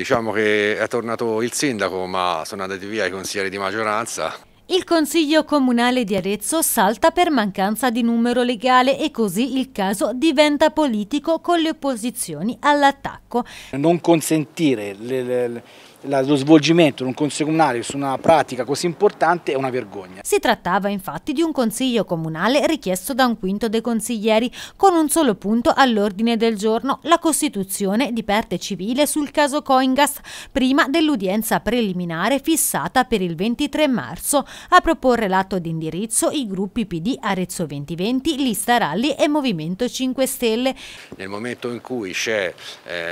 Diciamo che è tornato il sindaco ma sono andati via i consiglieri di maggioranza il Consiglio Comunale di Arezzo salta per mancanza di numero legale e così il caso diventa politico con le opposizioni all'attacco. Non consentire le, le, la, lo svolgimento di un consiglio comunale su una pratica così importante è una vergogna. Si trattava infatti di un consiglio comunale richiesto da un quinto dei consiglieri, con un solo punto all'ordine del giorno, la costituzione di perte civile sul caso Coingas, prima dell'udienza preliminare fissata per il 23 marzo. A proporre l'atto di indirizzo i gruppi PD Arezzo 2020, Lista Ralli e Movimento 5 Stelle. Nel momento in cui eh,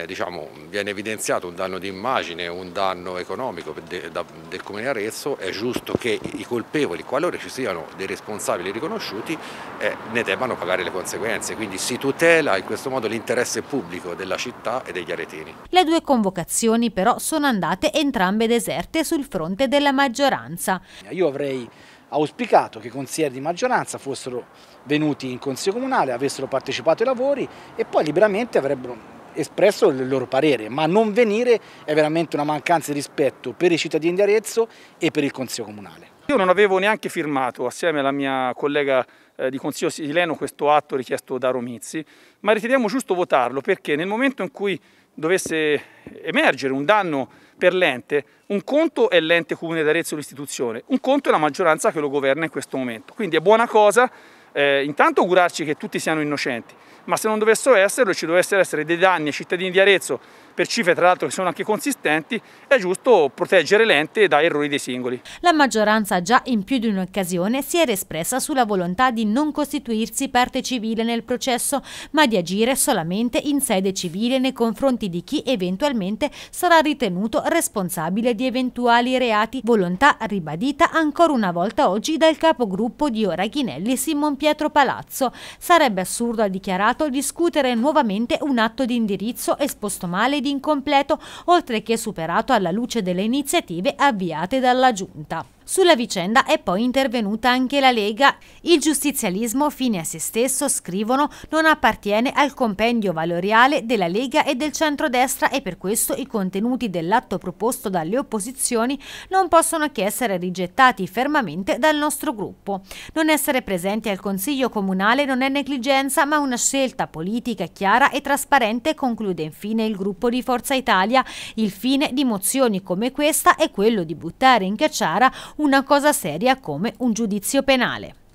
diciamo, viene evidenziato un danno di immagine, un danno economico de, da, del Comune Arezzo, è giusto che i colpevoli, qualora ci siano dei responsabili riconosciuti, eh, ne debbano pagare le conseguenze. Quindi si tutela in questo modo l'interesse pubblico della città e degli aretini. Le due convocazioni però sono andate entrambe deserte sul fronte della maggioranza. Io avrei auspicato che consiglieri di maggioranza fossero venuti in Consiglio Comunale, avessero partecipato ai lavori e poi liberamente avrebbero espresso il loro parere, ma non venire è veramente una mancanza di rispetto per i cittadini di Arezzo e per il Consiglio Comunale. Io non avevo neanche firmato assieme alla mia collega eh, di Consiglio Sileno questo atto richiesto da Romizzi, ma riteniamo giusto votarlo perché nel momento in cui dovesse emergere un danno per l'ente, un conto è l'ente comune d'Arezzo l'istituzione, un conto è la maggioranza che lo governa in questo momento. Quindi è buona cosa eh, intanto augurarci che tutti siano innocenti, ma se non dovessero esserlo e ci dovessero essere dei danni ai cittadini di Arezzo per cifre tra l'altro che sono anche consistenti, è giusto proteggere l'ente da errori dei singoli. La maggioranza già in più di un'occasione si era espressa sulla volontà di non costituirsi parte civile nel processo, ma di agire solamente in sede civile nei confronti di chi eventualmente sarà ritenuto responsabile di eventuali reati, volontà ribadita ancora una volta oggi dal capogruppo di Ora Ghinelli, Simon Piazza. Pietro Palazzo. Sarebbe assurdo, ha dichiarato, discutere nuovamente un atto di indirizzo esposto male ed incompleto, oltre che superato alla luce delle iniziative avviate dalla Giunta. Sulla vicenda è poi intervenuta anche la Lega. Il giustizialismo fine a se stesso, scrivono, non appartiene al compendio valoriale della Lega e del centrodestra e per questo i contenuti dell'atto proposto dalle opposizioni non possono che essere rigettati fermamente dal nostro gruppo. Non essere presenti al Consiglio Comunale non è negligenza ma una scelta politica chiara e trasparente, conclude infine il gruppo di Forza Italia. Il fine di mozioni come questa è quello di buttare in cacciara una cosa seria come un giudizio penale.